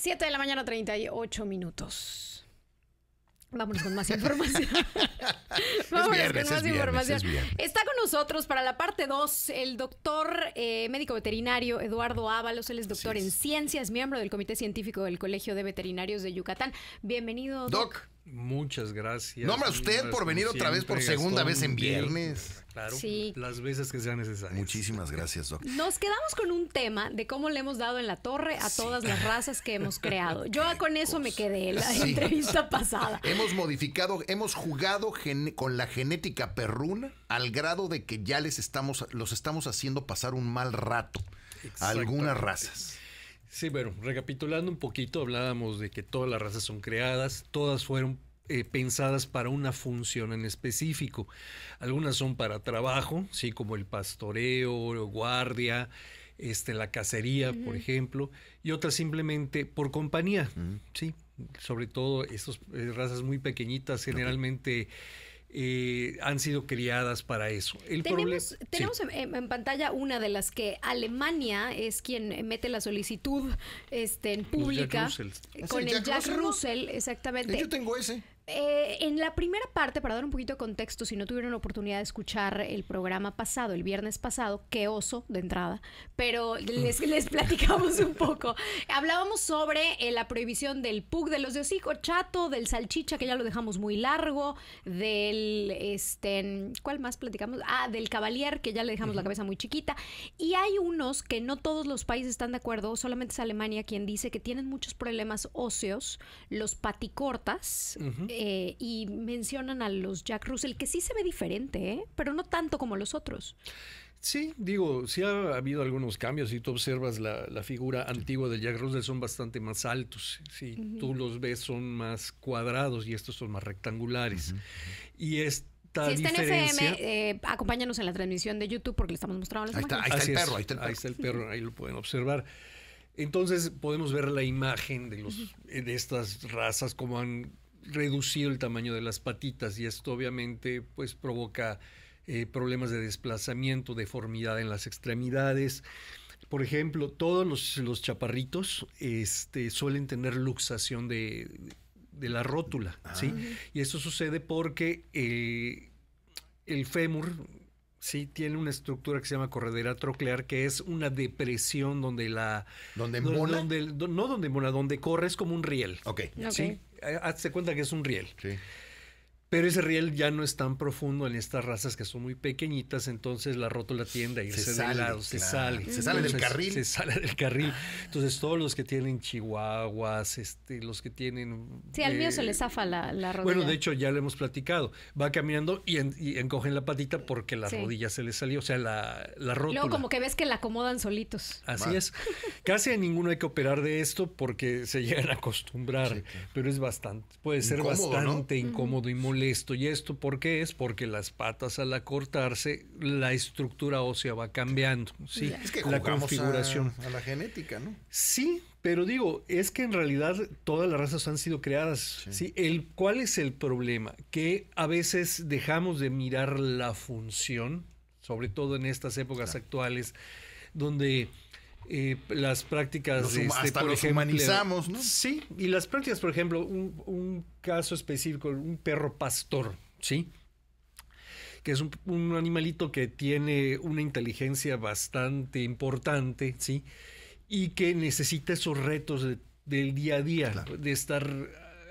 7 de la mañana, 38 minutos. Vámonos con más información. Vámonos con más información. Está con nosotros para la parte 2 el doctor eh, médico veterinario Eduardo Ábalos. Él es doctor en ciencias, miembro del Comité Científico del Colegio de Veterinarios de Yucatán. Bienvenido, Doc. Doc. Muchas gracias. No, a usted por venir otra vez por segunda vez en viernes. Claro, sí. las veces que sean necesarias. Muchísimas gracias, Doctor. Nos quedamos con un tema de cómo le hemos dado en la torre a todas las razas que hemos creado. Yo con eso me quedé en la entrevista pasada. Hemos modificado, hemos jugado con la genética perruna al grado de que ya les estamos, los estamos haciendo pasar un mal rato a algunas razas. Sí, bueno, recapitulando un poquito, hablábamos de que todas las razas son creadas, todas fueron eh, pensadas para una función en específico. Algunas son para trabajo, sí, como el pastoreo, guardia, este, la cacería, por ejemplo, y otras simplemente por compañía, sí. Sobre todo estas eh, razas muy pequeñitas, generalmente. Eh, han sido criadas para eso. tenemos, en, pantalla una de las que Alemania es quien mete la solicitud este, en pública con ah, el Jack, Russell, exactamente. Yo tengo ese. Eh, en la primera parte, para dar un poquito de contexto, si no tuvieron la oportunidad de escuchar el programa pasado, el viernes pasado, qué oso de entrada, pero les, platicamos un poco. Hablábamos sobre eh, la prohibición del pug de los de hocico chato, del salchicha, que ya lo dejamos muy largo, del, este, ¿cuál más platicamos? Ah, del cavalier, que ya le dejamos la cabeza muy chiquita. Y hay unos que no todos los países están de acuerdo, solamente es Alemania quien dice que tienen muchos problemas óseos, los paticortas. Eh, y mencionan a los Jack Russell, que sí se ve diferente, ¿eh? pero no tanto como los otros. Sí, digo, sí ha habido algunos cambios. Si tú observas la, figura antigua del Jack Russell, son bastante más altos. Si tú los ves, son más cuadrados y estos son más rectangulares. Y esta si está en FM, eh, acompáñanos en la transmisión de YouTube porque le estamos mostrando las ahí ahí, está el perro, ahí está el perro, ahí lo pueden observar. Entonces podemos ver la imagen de, los, de estas razas, cómo han reducido el tamaño de las patitas y esto obviamente pues provoca eh, problemas de desplazamiento, deformidad en las extremidades. Por ejemplo, todos los, chaparritos este, suelen tener luxación de, la rótula, ¿sí? Ah. Y eso sucede porque eh, el fémur, Sí, tiene una estructura que se llama corredera troclear, que es una depresión donde la... ¿Donde emula Donde, no donde emula donde corre, es como un riel. Ok. okay. ¿sí? Eh, hazte cuenta que es un riel. Sí. Pero ese riel ya no es tan profundo en estas razas que son muy pequeñitas, entonces la rótula tiende tienda y se sale, se sale. del carril. Se sale del carril. Ah. Entonces todos los que tienen chihuahuas, este, los que tienen... Sí, al mío se eh, le zafa la, Bueno, de hecho ya lo hemos platicado. Va caminando y, encogen la patita porque la rodillas rodilla se le salió, o sea, la, la Luego como que ves que la acomodan solitos. Así es. Casi a ninguno hay que operar de esto porque se llegan a acostumbrar, pero es bastante, puede ser bastante incómodo y molesto esto y esto, ¿por qué es? Porque las patas al acortarse, la estructura ósea va cambiando, ¿sí? Es que la configuración. A, la genética, ¿no? Sí, pero digo, es que en realidad todas las razas han sido creadas, ¿sí? El, ¿Cuál es el problema? Que a veces dejamos de mirar la función, sobre todo en estas épocas actuales, donde eh, las prácticas. de este, por humanizamos, Sí, y las prácticas, por ejemplo, un, caso específico, un perro pastor, ¿sí? que es un, animalito que tiene una inteligencia bastante importante, ¿sí? Y que necesita esos retos del día a día, de estar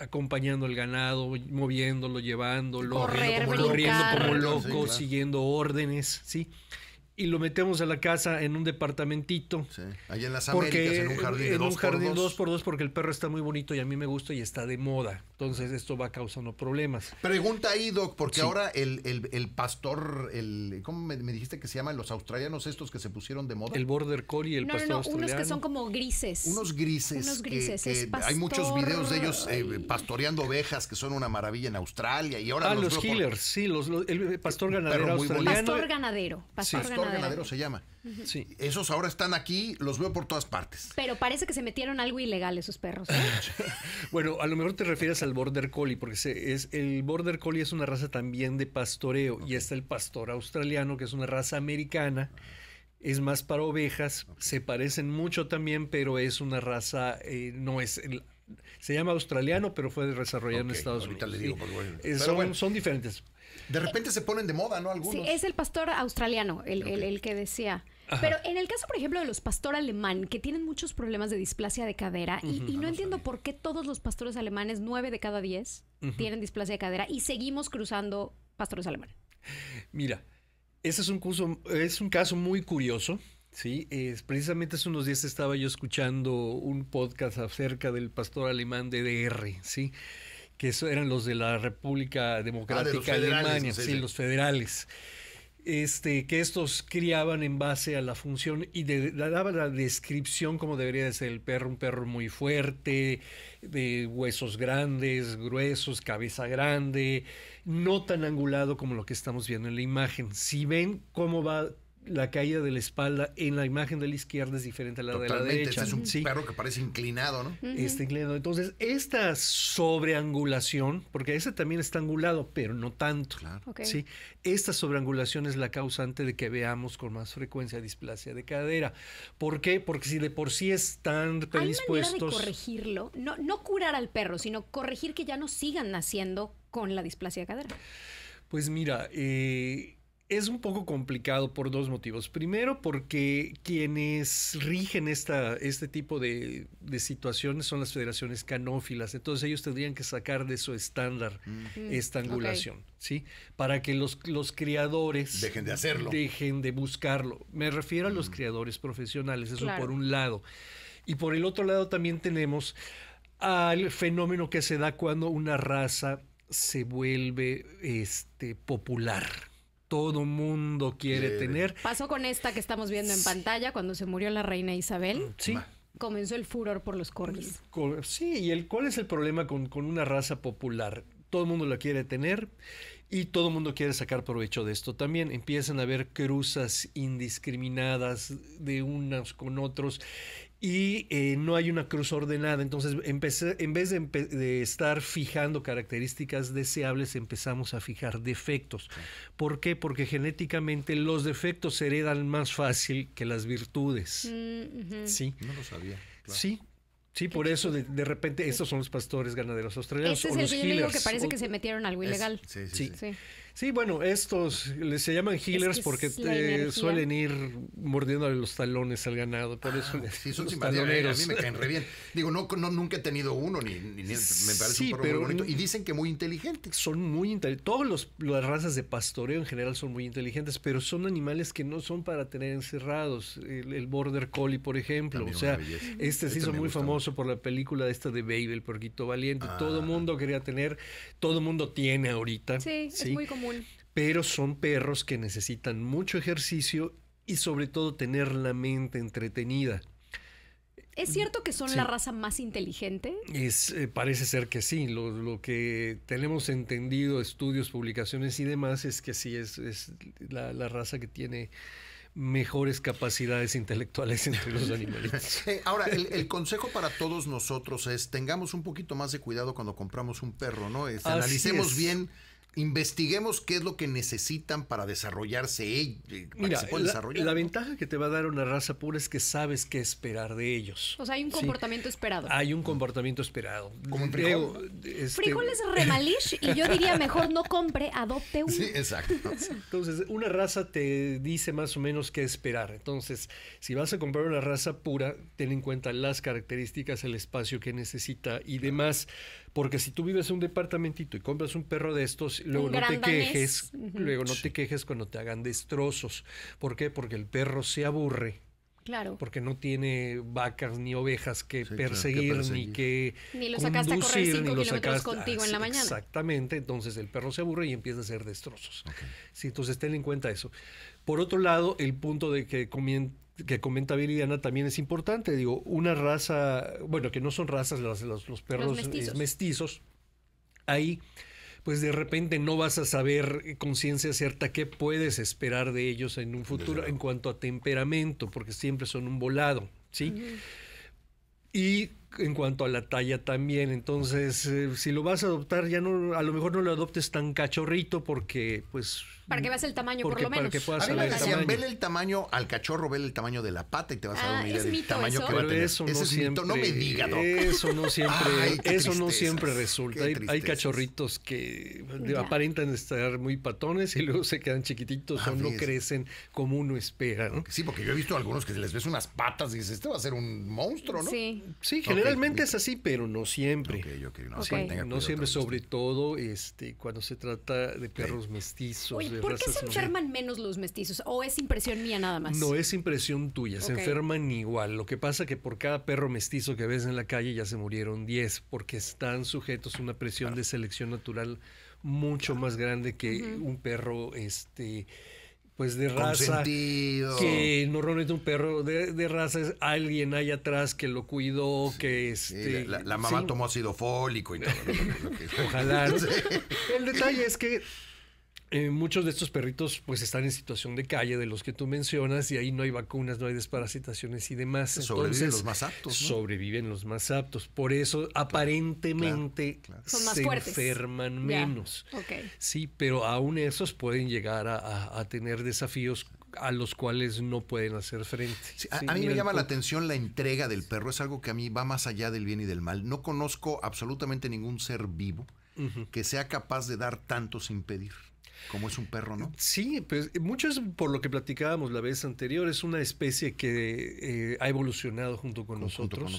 acompañando al ganado, moviéndolo, llevándolo, corriendo, como, loco, siguiendo órdenes, ¿sí? sí y lo metemos a la casa en un departamentito. Sí. Ahí en las Américas, en un jardín de en dos un jardín por dos. por dos porque el perro está muy bonito y a mí me gusta y está de moda. Entonces esto va causando problemas. Pregunta ahí, Doc, porque ahora el, pastor, el ¿cómo me, dijiste que se llaman los australianos estos que se pusieron de moda? El border y el pastor no, no, unos que son como grises. Unos grises. Unos grises. Hay muchos videos de ellos eh, pastoreando ovejas que son una maravilla en Australia y ahora ah, los, los healers, sí, los, el pastor ganadero australiano. Pastor ganadero. Pastor ganadero se llama. Esos ahora están aquí, los veo por todas partes. Pero parece que se metieron algo ilegal esos perros. ¿eh? bueno, a lo mejor te refieres al Border Collie, porque es, el Border Collie es una raza también de pastoreo y está el pastor australiano, que es una raza americana. Es más para ovejas, se parecen mucho también, pero es una raza, eh, no es se llama australiano, pero fue desarrollado en Estados Unidos. digo, pues, eh, son, diferentes. De repente se ponen de moda, ¿no? Algunos. Sí, es el pastor australiano el, que decía. Pero en el caso, por ejemplo, de los pastores alemán, que tienen muchos problemas de displasia de cadera, y, no, entiendo por qué todos los pastores alemanes, nueve de cada diez, tienen displasia de cadera y seguimos cruzando pastores alemanes. Mira, ese es un, es un caso muy curioso. Sí, es, precisamente hace unos días estaba yo escuchando un podcast acerca del pastor alemán de DR, ¿sí? que eran los de la República ah, Democrática de Alemania, los federales. Este, que estos criaban en base a la función y de, daba la descripción como debería de ser el perro, un perro muy fuerte, de huesos grandes, gruesos, cabeza grande, no tan angulado como lo que estamos viendo en la imagen. Si ven cómo va la caída de la espalda en la imagen de la izquierda es diferente a la de la este derecha. Este es un perro que parece inclinado, ¿no? Está inclinado. Entonces, esta sobreangulación, porque ese también está angulado, pero no tanto. Claro. ¿sí? Esta sobreangulación es la causante de que veamos con más frecuencia displasia de cadera. ¿Por qué? Porque si de por sí están predispuestos. ¿Hay manera de corregirlo? No, no curar al perro, sino corregir que ya no sigan naciendo con la displasia de cadera. Pues mira, eh es un poco complicado por dos motivos. Primero, porque quienes rigen esta, este tipo de, situaciones son las federaciones canófilas. Entonces ellos tendrían que sacar de su estándar mm. Mm. esta angulación, ¿sí? Para que los, los criadores... Dejen de hacerlo. Dejen de buscarlo. Me refiero a los mm. criadores profesionales, eso por un lado. Y por el otro lado también tenemos al fenómeno que se da cuando una raza se vuelve este, popular todo mundo quiere tener. Pasó con esta que estamos viendo en pantalla cuando se murió la reina Isabel. Mm, sí. Comenzó el furor por los corgis. Pues, sí, y el, ¿cuál es el problema con, una raza popular? Todo el mundo la quiere tener y todo el mundo quiere sacar provecho de esto también. Empiezan a haber cruzas indiscriminadas de unas con otros y eh, no hay una cruz ordenada. Entonces, empecé, en vez de, estar fijando características deseables, empezamos a fijar defectos. ¿Por qué? Porque genéticamente los defectos se heredan más fácil que las virtudes. Mm, sí. No lo sabía. Sí, Sí, por eso de, repente estos son los pastores ganaderos australianos. es que, parece que se metieron algo ilegal. sí. sí. Sí, bueno, estos les se llaman healers porque suelen ir mordiéndole los talones al ganado, por eso. Ah, sí, son eh, A mí me caen re bien. Digo, no, no nunca he tenido uno, ni, me parece un perro pero, bonito. Y dicen que muy inteligentes. Son muy inteligentes. Todas las razas de pastoreo en general son muy inteligentes, pero son animales que no son para tener encerrados. El, border collie, por ejemplo. o sea, este se este hizo muy famoso por la película esta de Baby, el porquito valiente. Todo ah. mundo quería tener, todo mundo tiene ahorita. ¿sí? es muy común. Pero son perros que necesitan mucho ejercicio y sobre todo tener la mente entretenida. ¿Es cierto que son la raza más inteligente? Eh, parece ser que sí. Lo, que tenemos entendido, estudios, publicaciones y demás, es que sí, es, la, raza que tiene mejores capacidades intelectuales entre los animales. Eh, ahora, el, consejo para todos nosotros es tengamos un poquito más de cuidado cuando compramos un perro, ¿no? analicemos bien investiguemos qué es lo que necesitan para desarrollarse eh, para Mira, la, ventaja que te va a dar una raza pura es que sabes qué esperar de ellos. O sea, hay un comportamiento esperado. Hay un comportamiento esperado. Como en frijol. Este... Frijol es remalish y yo diría mejor no compre, adopte uno. Sí, exacto. Entonces, una raza te dice más o menos qué esperar. Entonces, si vas a comprar una raza pura, ten en cuenta las características, el espacio que necesita y demás porque si tú vives en un departamentito y compras un perro de estos, luego no te quejes, luego no te quejes cuando te hagan destrozos. ¿Por qué? Porque el perro se aburre. Claro. Porque no tiene vacas ni ovejas que, perseguir, ni que ni lo a correr cinco ni contigo en la mañana. Exactamente, entonces el perro se aburre y empieza a hacer destrozos. Sí, entonces ten en cuenta eso. Por otro lado, el punto de que comien que comenta Viridiana también es importante. Digo, una raza, bueno, que no son razas los, perros eh, mestizos. ahí pues de repente no vas a saber con ciencia cierta qué puedes esperar de ellos en un futuro en cuanto a temperamento, porque siempre son un volado, ¿sí? Y en cuanto a la talla también. Entonces, eh, si lo vas a adoptar, ya no, a lo mejor no lo adoptes tan cachorrito porque, pues... Para que veas el tamaño, por lo menos. Para que puedas a vele el tamaño al cachorro, vele el tamaño de la pata y te vas a dormir ah, el tamaño que va a Eso no, siempre, no me diga, Eso no siempre, eso no siempre resulta. Hay, cachorritos que aparentan estar muy patones y luego se quedan chiquititos ah, o no crecen como uno espera, ¿no? Sí, porque yo he visto algunos que se les ves unas patas y dices, este va a ser un monstruo, ¿no? Sí. Sí, Generalmente es así, pero no siempre. no, siempre, sobre todo este, cuando se trata de perros mestizos. de ¿por qué se enferman menos los mestizos? ¿O es impresión mía nada más? No, es impresión tuya, se enferman igual. Lo que pasa es que por cada perro mestizo que ves en la calle ya se murieron 10, porque están sujetos a una presión de selección natural mucho más grande que un perro este pues de raza. Que normalmente un perro de, de, raza es alguien ahí atrás que lo cuidó, que este. La, mamá tomó ácido fólico y todo. Ojalá. El detalle es que eh, muchos de estos perritos pues están en situación de calle de los que tú mencionas y ahí no hay vacunas, no hay desparasitaciones y demás. Sobreviven los más aptos. Sobreviven los más aptos. Por eso aparentemente se enferman menos. Sí, pero aún esos pueden llegar a, tener desafíos a los cuales no pueden hacer frente. a, mí me llama la atención la entrega del perro. Es algo que a mí va más allá del bien y del mal. No conozco absolutamente ningún ser vivo que sea capaz de dar tanto sin pedir. Como es un perro, ¿no? Sí, pues mucho es por lo que platicábamos la vez anterior, es una especie que eh, ha evolucionado junto con, nosotros,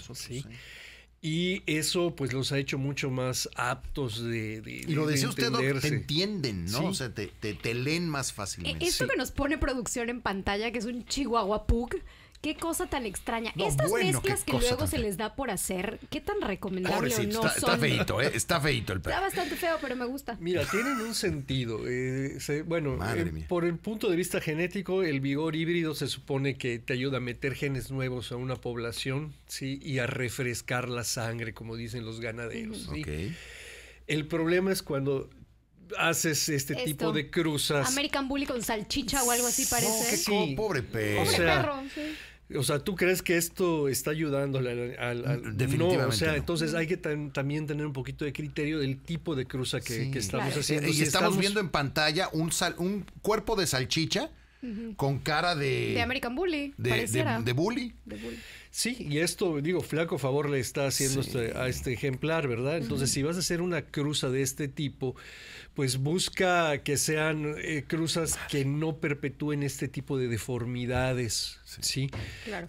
Y eso pues los ha hecho mucho más aptos de... y lo decía usted, te entienden, ¿no? O sea, te, leen más e, fácilmente. Esto que nos pone producción en pantalla, que es un chihuahua pug, Qué cosa tan extraña. Estas mezclas que luego se les da por hacer, ¿qué tan recomendable o no está, son? ¿eh? Está feito, Está feito el perro. Está bastante feo, pero me gusta. Mira, tienen un sentido. Eh, bueno, por el punto de vista genético, el vigor híbrido se supone que te ayuda a meter genes nuevos a una población, ¿sí? Y a refrescar la sangre, como dicen los ganaderos, El problema es cuando haces este tipo de cruzas. American Bully con salchicha o algo así parece. Oh, pobre perro. Pobre perro, sí. O sea, ¿tú crees que esto está ayudando? al, al Definitivamente no, o sea, entonces hay que también tener un poquito de criterio del tipo de cruza que, estamos haciendo. Eh, y, estamos, viendo en pantalla un, un cuerpo de salchicha con cara de... De American Bully. De, de, bully. de bully. Sí, y esto, digo, flaco favor le está haciendo este, a este ejemplar, ¿verdad? Entonces, si vas a hacer una cruza de este tipo, pues busca que sean eh, cruzas que no perpetúen este tipo de deformidades, ¿sí? Claro.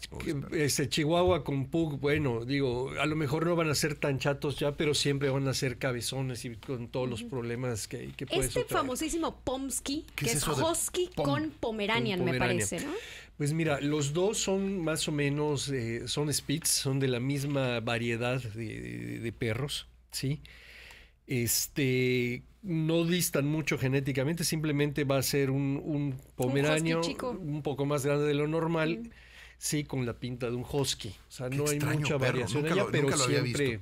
Este, Chihuahua con Pug, bueno, digo, a lo mejor no van a ser tan chatos ya, pero siempre van a ser cabezones y con todos los problemas que, que Este famosísimo Pomsky, que es, husky Hosky con Pomeranian, me parece, ¿no? Pues mira, los dos son más o menos, eh, son Spitz, son de la misma variedad de, perros, ¿sí? Este, no distan mucho genéticamente, simplemente va a ser un, un un, poco más grande de lo normal, sí, con la pinta de un husky. O sea, no hay mucha variación allá, pero siempre.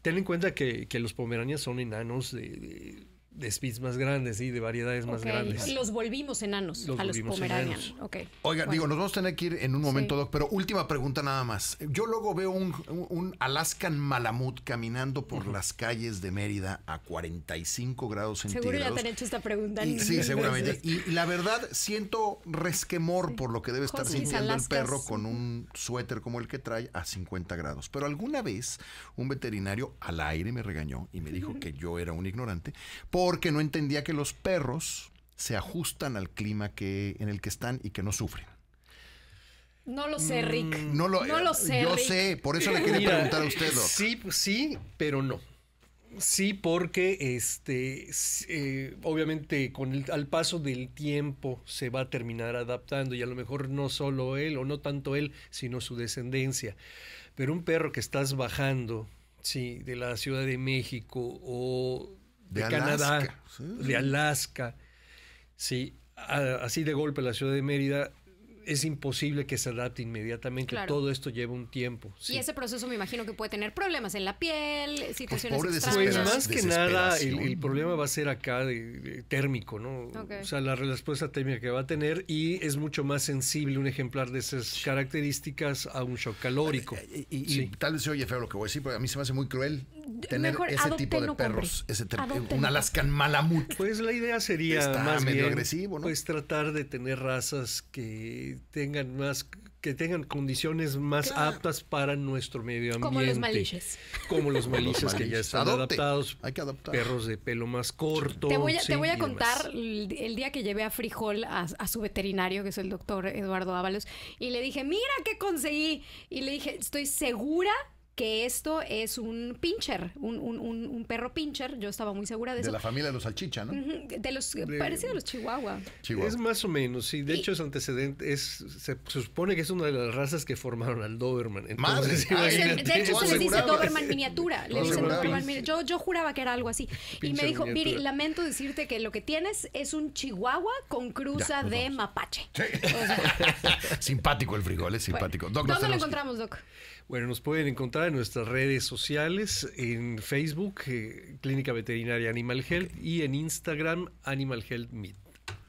Ten en cuenta que, los pomeranias son enanos de de speeds más grandes y ¿sí? de variedades más grandes. Los volvimos enanos a los Pomeranian. Oiga, digo, nos vamos a tener que ir en un momento, Doc, pero última pregunta nada más. Yo luego veo un, un Alaskan Malamut caminando por las calles de Mérida a 45 grados centígrados. Seguro ya te han hecho esta pregunta. Y, sí, seguramente. Y la verdad, siento resquemor por lo que debe estar sintiendo el perro con un suéter como el que trae a 50 grados. Pero alguna vez un veterinario al aire me regañó y me dijo que yo era un ignorante porque no entendía que los perros se ajustan al clima que, en el que están y que no sufren. No lo sé, mm, Rick. No lo, eh, sé. Yo sé, por eso le quería preguntar a usted, Doc. Sí, pues sí, pero no. Sí, porque este, eh, obviamente con el, al paso del tiempo se va a terminar adaptando y a lo mejor no solo él o no tanto él, sino su descendencia. Pero un perro que estás bajando, sí, de la Ciudad de México o de, Canadá, de Alaska. Sí, así de golpe la ciudad de Mérida es imposible que se adapte inmediatamente. Todo esto lleva un tiempo. Y ese proceso me imagino que puede tener problemas en la piel, pues situaciones extrañas. Pues más que nada, el, problema va a ser acá térmico, ¿no? O sea, la respuesta térmica que va a tener y es mucho más sensible un ejemplar de esas características a un shock calórico. Eh, eh, eh, y, tal vez se oye feo lo que voy a decir, pero a mí se me hace muy cruel tener ese tipo de perros, ese eh, un Alaskan Malamut. Pues la idea sería más medio agresivo, ¿no? Pues tratar de tener razas que tengan más que tengan condiciones más aptas para nuestro medio ambiente. Como los maliches. Como los maliches que ya están adaptados. Hay que adaptar. Perros de pelo más corto. Te voy a, te voy a contar el, día que llevé a Frijol a, a, su veterinario, que es el doctor Eduardo Ábalos, y le dije, mira qué conseguí. Y le dije, estoy segura que esto es un pincher, un, perro pincher, yo estaba muy segura de, eso. De la familia de los salchicha, ¿no? De los, de, a los chihuahua. Es más o menos, sí, de hecho es antecedente, es, se, supone que es una de las razas que formaron al Doberman. Ah, de, hecho se les dice Doberman miniatura, le dicen Doberman yo, juraba que era algo así. y me dijo, lamento decirte que lo que tienes es un chihuahua con cruza de mapache. simpático el frijol, es simpático. ¿Dónde lo encontramos, Doc? Bueno, nos pueden encontrar en nuestras redes sociales, en Facebook, eh, Clínica Veterinaria Animal Health, y en Instagram, Animal Health Meet.